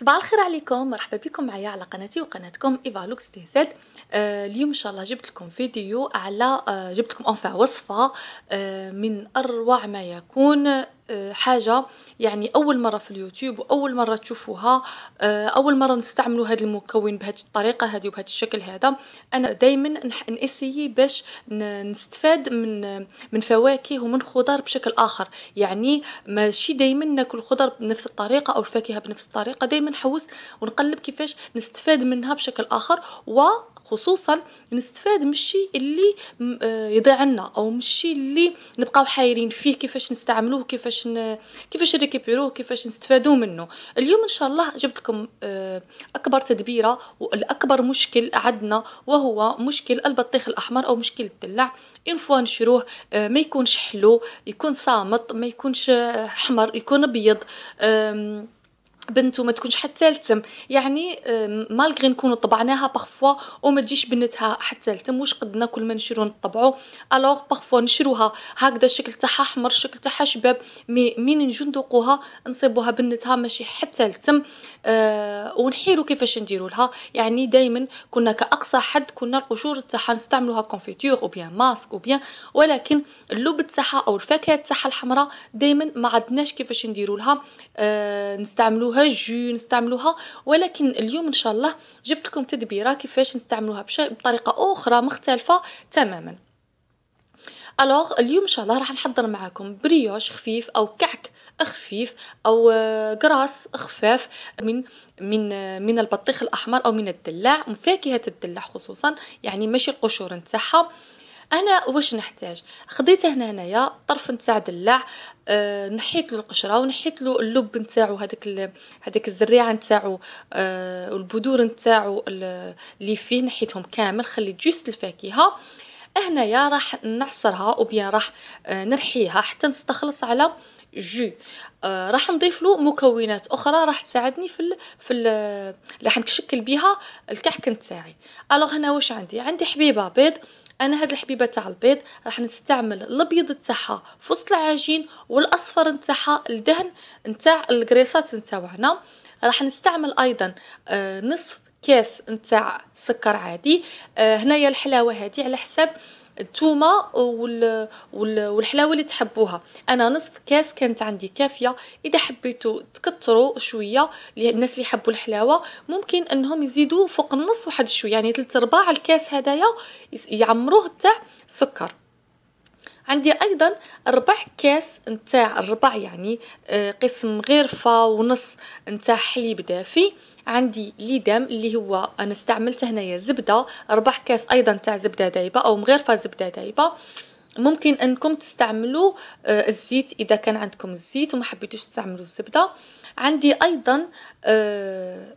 صباح الخير عليكم مرحبا بكم معايا على قناتي وقناتكم ايفالوكس تي زد آه اليوم ان شاء الله جبت لكم فيديو على آه جبت لكم اونفا وصفه آه من اروع ما يكون آه، حاجه يعني اول مره في اليوتيوب واول مره تشوفوها آه، اول مره نستعملوا هذا المكون بهذه الطريقه هذه وبهذا الشكل هذا انا دائما ناسيي باش نستفاد من من فواكه ومن خضار بشكل اخر يعني ماشي دائما ناكل الخضر بنفس الطريقه او الفاكهه بنفس الطريقه دائما نحوس ونقلب كيفاش نستفاد منها بشكل اخر و خصوصا نستفاد من الشيء اللي آه، يضيع لنا او من الشيء اللي نبقاو حايرين فيه كيفاش نستعملوه كيفاش كيفاش ن... كيفاش نريكيبيروه كيفاش نستفادوا منه اليوم ان شاء الله جبت لكم آه، اكبر تدبيره والاكبر مشكل عندنا وهو مشكل البطيخ الاحمر او مشكل الدلع اون فوا نشروه آه، ما يكونش حلو يكون صامت ما يكونش آه، احمر يكون ابيض بنت وما تكونش حتى التم يعني مالغري نكونوا طبعناها بارفوا وما تجيش بنتها حتى التم واش قدنا كل ما نشرو نطبعو الوغ بارفوا نشروها هكذا الشكل تاعها احمر الشكل تاعها شباب مي مين نجو ندوقوها نصيبوها بنتها ماشي حتى التم أه ونحيرو كيفاش نديرو لها يعني دائما كنا كاقصى حد كنا القشور تاعها نستعملوها كونفيتور او بيان ماسك او بيان ولكن اللب تاعها او الفاكهه تاعها الحمراء دائما ما عدناش كيفاش نديرو لها أه نستعملوها نستعملوها جو نستعملوها ولكن اليوم ان شاء الله جبت لكم تدبيره كيفاش نستعملوها بطريقه اخرى مختلفه تماما الوغ اليوم ان شاء الله راح نحضر معاكم بريوش خفيف او كعك خفيف او كراس آه، خفاف من من آه، من البطيخ الاحمر او من الدلاع فاكهه الدلاع خصوصا يعني ماشي القشور نتاعها انا واش نحتاج خديته هنا هنايا طرف نتاع دلع أه نحيت له القشره ونحيت له اللب نتاعو هذاك هذاك الزريعه نتاعو أه والبذور نتاعو اللي فيه نحيتهم كامل خليت جوست الفاكهه هنايا راح نعصرها وبيان راح آه، نرحيها حتى نستخلص على جو آه راح نضيف له مكونات اخرى راح تساعدني في الـ في راح نشكل بها الكعك نتاعي الوغ هنا واش عندي عندي حبيبه بيض انا هاد الحبيبه تاع البيض راح نستعمل الابيض تاعها في وسط العجين والاصفر تاعها لدهن نتاع الكريسات نتاعنا راح نستعمل ايضا آه، نصف كاس نتاع سكر عادي آه، هنايا الحلاوه هذه على حساب الثومه والحلاوه اللي تحبوها انا نصف كاس كانت عندي كافيه اذا حبيتوا تكثروا شويه الناس اللي يحبوا الحلاوه ممكن انهم يزيدوا فوق النص واحد شويه يعني ثلاث ارباع الكاس هدايا يعمروه تاع سكر عندي ايضا ربع كاس نتاع الربع يعني آه، قسم غرفه ونص نتاع حليب دافي عندي لي اللي هو انا استعملته هنايا زبده ربع كاس ايضا تاع زبده دايبه او مغرفه زبده دايبه ممكن انكم تستعملوا آه، الزيت اذا كان عندكم الزيت وما حبيتوش تستعملوا الزبده عندي ايضا آه،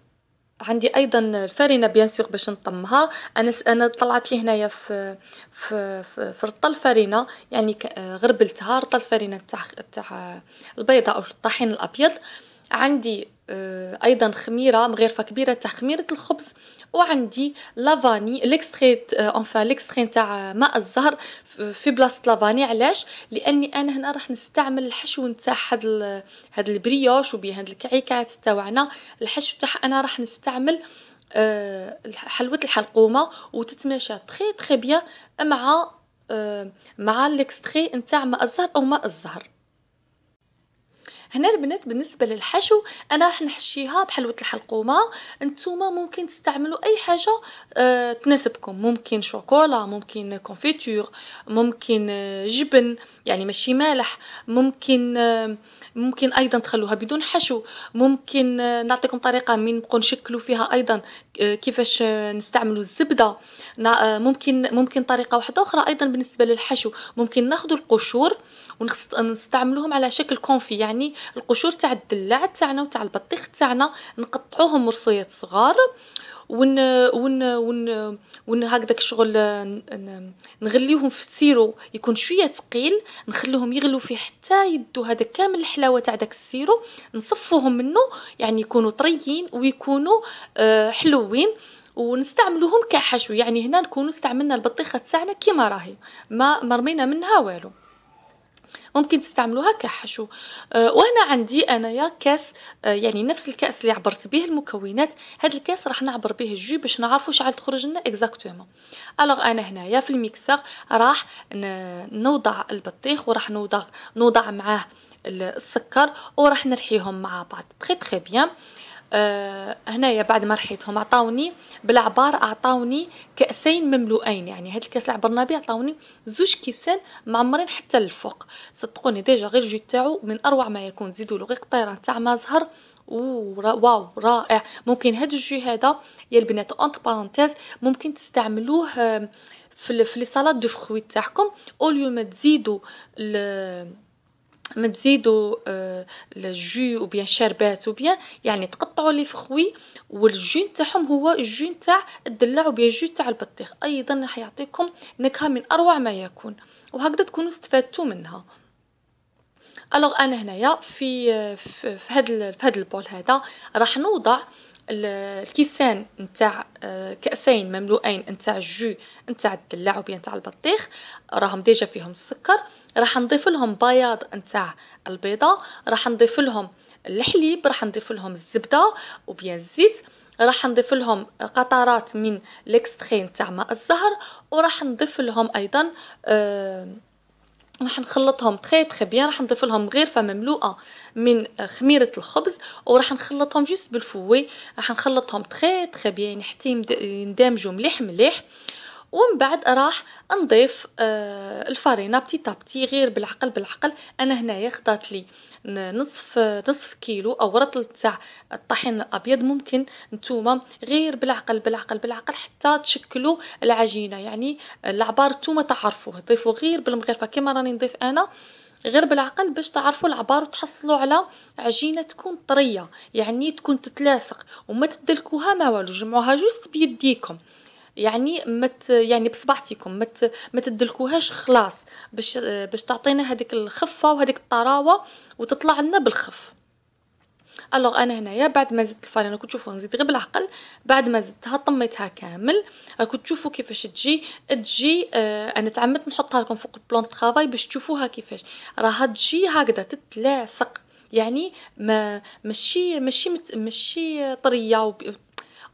عندي ايضا الفرينه بيان سور باش نطمها انا انا طلعت لي هنايا في في في, في رطل الفرينه يعني آه، غربلتها رطل الفرينه تاع تاع البيضه او الطحين الابيض عندي آه، ايضا خميره مغرفه كبيره تاع خميره الخبز وعندي لافاني ليكستري اونفا آه، ليكستري تاع ماء الزهر في بلاصه لافاني علاش لاني انا هنا راح نستعمل الحشو نتاع هاد هاد البريوش وبي هاد الكعكات تاعنا الحشو تاع انا راح نستعمل آه، حلوه الحلقومه وتتماشى تخي تخي بيان مع مع ليكستري نتاع ماء الزهر او ماء الزهر هنا البنات بالنسبه للحشو انا راح نحشيها بحلوه الحلقومه نتوما ممكن تستعملوا اي حاجه أه تناسبكم ممكن شوكولا ممكن كونفيتور ممكن آه، جبن يعني ماشي مالح ممكن آه، ممكن ايضا تخلوها بدون حشو ممكن آه، نعطيكم طريقه من نبقوا نشكلوا فيها ايضا كيفاش نستعملوا الزبده آه، ممكن ممكن طريقه واحده اخرى ايضا بالنسبه للحشو ممكن ناخذ القشور ونستعملوهم على شكل كونفي يعني القشور تاع الدلاع تاعنا وتاع البطيخ تاعنا نقطعوهم مرصويات صغار ون ون ون ون هكذاك شغل نغليوهم في السيرو يكون شويه ثقيل نخليهم يغلو فيه حتى يدو هذا كامل الحلاوه تاع داك السيرو نصفوهم منه يعني يكونوا طريين ويكونوا آه، حلوين ونستعملوهم كحشو يعني هنا نكونوا استعملنا البطيخه تاعنا كيما راهي ما مرمينا منها والو ممكن تستعملوها كحشو آه، وهنا عندي انايا كاس آه، يعني نفس الكاس اللي عبرت به المكونات هذا الكاس راح نعبر به الجو باش نعرفوا شحال تخرج لنا اكزاكتومون الوغ انا هنايا في الميكسر راح نوضع البطيخ وراح نوضع نوضع معاه السكر وراح نرحيهم مع بعض تري تري بيان آه، هنايا بعد ما رحيتهم عطاوني بالعبار عطاوني كاسين مملوئين يعني هاد الكاس العبرنابي عطاوني زوج كيسان معمرين حتى للفوق صدقوني ديجا غير جو تاعو من اروع ما يكون زيدوا له غير قطيره تاع ما زهر واو رائع ممكن هاد الجو هذا يا البنات اونت بارونتيز ممكن تستعملوه آه، في لي سالاد دو فخوي تاعكم اوليو ما تزيدوا ما تزيدوا الجو آه، وبيان شربات وبيان يعني تقطعوا لي فخوي والجو نتاعهم هو الجو نتاع الدلع وبيان جو نتاع البطيخ ايضا راح يعطيكم نكهه من اروع ما يكون وهكذا تكونوا استفدتوا منها الوغ انا هنايا في آه، في هذا في هذا البول هذا راح نوضع الكيسان نتاع آه، كاسين مملوئين نتاع الجو نتاع الدلع وبيا نتاع البطيخ راهم ديجا فيهم السكر راح نضيف لهم بياض نتاع البيضه راح نضيف لهم الحليب راح نضيف لهم الزبده وبيا الزيت راح نضيف لهم قطرات من ليكستخي نتاع ماء الزهر وراح نضيف لهم ايضا آه راح نخلطهم تخي تخي بيان راح نضيف لهم غرفه مملوءه من خميره الخبز وراح نخلطهم جوست بالفوي راح نخلطهم تخي تخي بيان حتى يندمجوا مليح مليح ومن بعد راح نضيف آه، الفرينه بتي تابتي غير بالعقل بالعقل انا هنايا خضات لي نصف نصف كيلو او رطل تاع الطحين الابيض ممكن نتوما غير بالعقل بالعقل بالعقل حتى تشكلوا العجينه يعني العبار نتوما تعرفوه ضيفوا غير بالمغرفه كما راني نضيف انا غير بالعقل باش تعرفوا العبار وتحصلوا على عجينه تكون طريه يعني تكون تتلاصق وما تدلكوها ما والو جمعوها جوست بيديكم يعني مت يعني بصباعتكم ما ما تدلكوهاش خلاص باش باش تعطينا هذيك الخفه وهذيك الطراوه وتطلع لنا بالخف الوغ انا هنايا بعد ما زدت الفارينه راكم تشوفوا نزيد غير بالعقل بعد ما زدتها طميتها كامل راكم تشوفوا كيفاش تجي تجي آه انا تعمدت نحطها لكم فوق البلون طرافاي باش تشوفوها كيفاش راها تجي هكذا تتلاصق يعني ما ماشي ماشي مت ماشي طريه وب...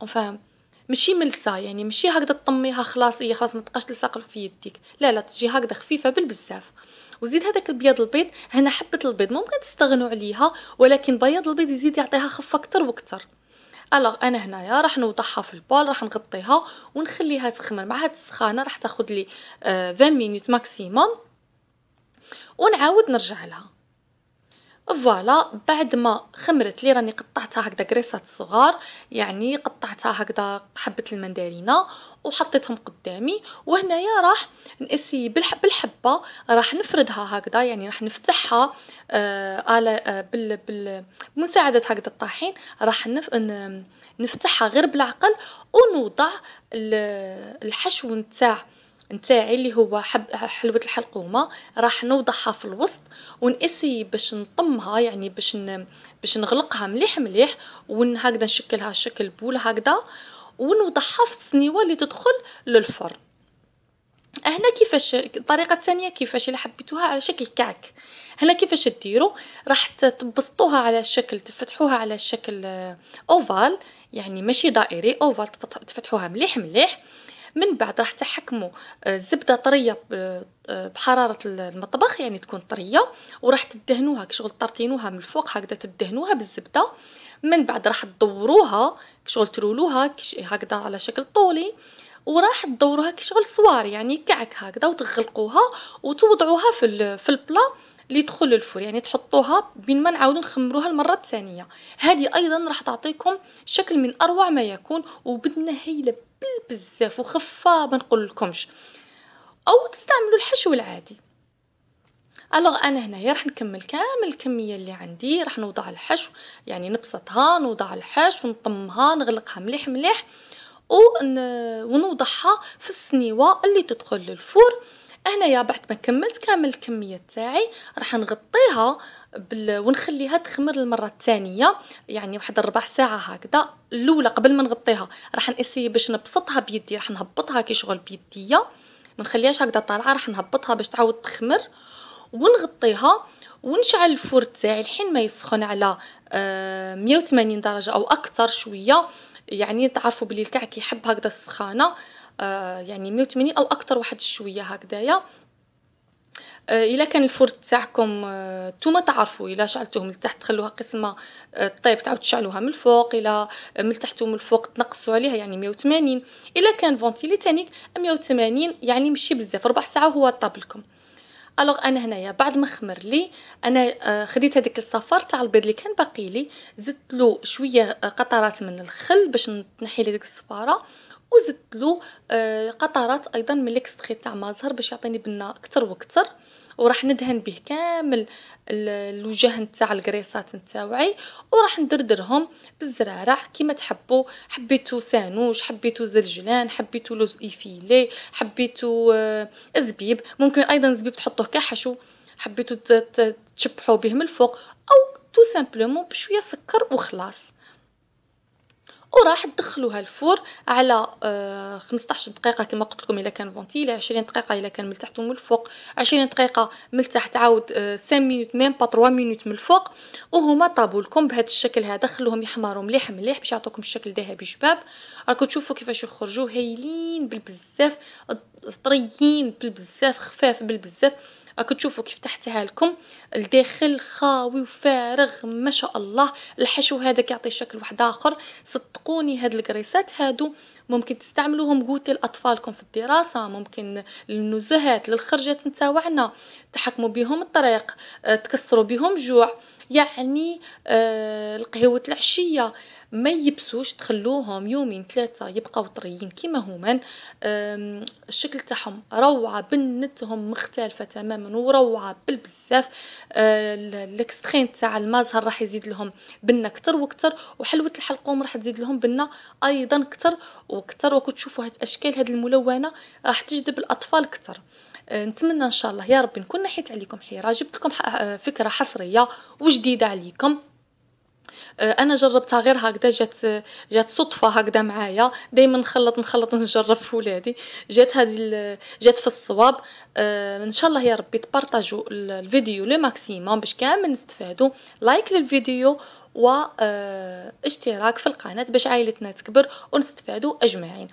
اونفان ماشي ملسه يعني ماشي هكذا تطميها خلاص هي إيه، خلاص ما تبقاش تلصق في يديك لا لا تجي هكذا خفيفه بالبزاف وزيد هذاك البياض البيض هنا حبه البيض ممكن تستغنوا عليها ولكن بياض البيض يزيد يعطيها خفه اكثر واكثر الوغ انا هنايا راح نوضعها في البول راح نغطيها ونخليها تخمر مع هاد السخانه راح تاخذ لي 20 مينوت ماكسيموم ونعاود نرجع لها فوالا بعد ما خمرت لي راني قطعتها هكذا كريسات صغار يعني قطعتها هكذا حبه المندرينه وحطيتهم قدامي وهنايا راح نقسي بالحبه راح نفردها هكذا يعني راح نفتحها آه على آه بال بال بمساعده هكذا الطاحين راح نف نفتحها غير بالعقل ونوضع الحشو نتاع نتاعي اللي هو حب حلوه الحلقومه راح نوضعها في الوسط ونقسي باش نطمها يعني باش ن... باش نغلقها مليح مليح هكذا نشكلها شكل بول هكذا ونوضعها في السنيوة اللي تدخل للفرن هنا كيفاش الطريقه الثانيه كيفاش الا حبيتوها على شكل كعك هنا كيفاش ديروا راح تبسطوها على شكل تفتحوها على شكل اوفال آه، يعني ماشي دائري اوفال تفتحوها مليح مليح من بعد راح تحكموا الزبده آه، طريه آه، آه، بحراره المطبخ يعني تكون طريه وراح تدهنوها كشغل طرطينوها من الفوق هكذا تدهنوها بالزبده من بعد راح تدوروها كشغل ترولوها هكذا على شكل طولي وراح تدوروها كشغل صوار يعني كعك هكذا وتغلقوها وتوضعوها في في البلا اللي يدخل الفور يعني تحطوها بين ما نعاودو نخمروها المره الثانيه هذه ايضا راح تعطيكم شكل من اروع ما يكون وبدنا هيله بزاف وخفه ما نقول لكمش او تستعملوا الحشو العادي الوغ انا هنايا راح نكمل كامل الكميه اللي عندي راح نوضع الحشو يعني نبسطها نوضع الحشو نطمها نغلقها مليح مليح ونوضعها في السنيوه اللي تدخل للفرن يا بعد ما كملت كامل الكميه تاعي راح نغطيها بال... ونخليها تخمر المره الثانيه يعني واحد ربع ساعه هكذا الاولى قبل ما نغطيها راح نسي باش نبسطها بيدي راح نهبطها كي شغل بيديه ما نخليهاش هكذا طالعه راح نهبطها باش تعاود تخمر ونغطيها ونشعل الفور تاعي الحين ما يسخن على 180 آه، درجه او اكثر شويه يعني تعرفوا بلي الكعك يحب هكذا السخانه آه، يعني 180 او اكثر واحد شويه هكذايا آه، الا كان الفرن تاعكم آه، نتوما تعرفوا الا شعلتوه من التحت خلوها قسمه طيب تعاود تشعلوها من الفوق الا من تحت ومن الفوق تنقصوا عليها يعني 180 الا كان فونتيلي تانيك 180 يعني ماشي بزاف ربع ساعه هو طاب لكم الوغ انا هنايا بعد ما خمر لي انا خديت هذيك الصفار تاع البيض اللي كان باقي لي زدت له شويه قطرات من الخل باش نحي لي ديك الصفاره وزدت له آه، قطرات ايضا من الاكستري تاع مازهر باش يعطيني بنه اكثر واكثر وراح ندهن به كامل الوجه نتاع الكريسات نتاوعي وراح ندردرهم بالزرارع كيما تحبوا حبيتو سانوج حبيتو زلجلان حبيتو لوز ايفيلي حبيتو آه، زبيب ممكن ايضا زبيب تحطوه كحشو حبيتو تشبحوا به من الفوق او تو سامبلومون بشويه سكر وخلاص وراح تدخلوها الفور على 15 آه، دقيقه كما قلت لكم الا كان فونتيلي 20 دقيقه الا كان من تحت ومن الفوق 20 دقيقه من التحت عاود 5 مينوت ميم با 3 مينوت من الفوق وهما طابوا لكم بهذا الشكل هذا خلوهم يحمروا مليح مليح باش يعطوكم الشكل ذهبي شباب راكم تشوفوا كيفاش يخرجوا هايلين بالبزاف طريين بالبزاف خفاف بالبزاف راكم تشوفوا كيف تحتها لكم الداخل خاوي وفارغ ما شاء الله الحشو هذا كيعطي شكل واحد اخر صدقوني هاد الكريسات هادو ممكن تستعملوهم قوتي لاطفالكم في الدراسه ممكن للنزهات للخرجات نتاعنا تحكموا بهم الطريق آه، تكسروا بهم جوع يعني آه القهوة العشية ما يبسوش تخلوهم يومين ثلاثة يبقاو طريين كيما هما الشكل تاعهم روعة بنتهم مختلفة تماما وروعة بالبزاف آه، الاكستخين تاع المازهر راح يزيد لهم بنة كتر وكتر وحلوة الحلقوم راح تزيد لهم بنة ايضا كتر وكتر وكتشوفوا هاد الاشكال هاد الملونة راح تجذب الاطفال كتر آه، نتمنى ان شاء الله يا ربي نكون نحيت عليكم حيره جبت لكم آه، فكره حصريه وجديده عليكم آه، انا جربتها غير هكذا جات جات صدفه هكذا معايا دائما نخلط نخلط ونجرب في ولادي جات هذه جات في الصواب ان شاء الله يا ربي تبارطاجوا الفيديو لو ماكسيموم باش كامل نستفادوا لايك للفيديو واشتراك في القناه باش عائلتنا تكبر ونستفادوا اجمعين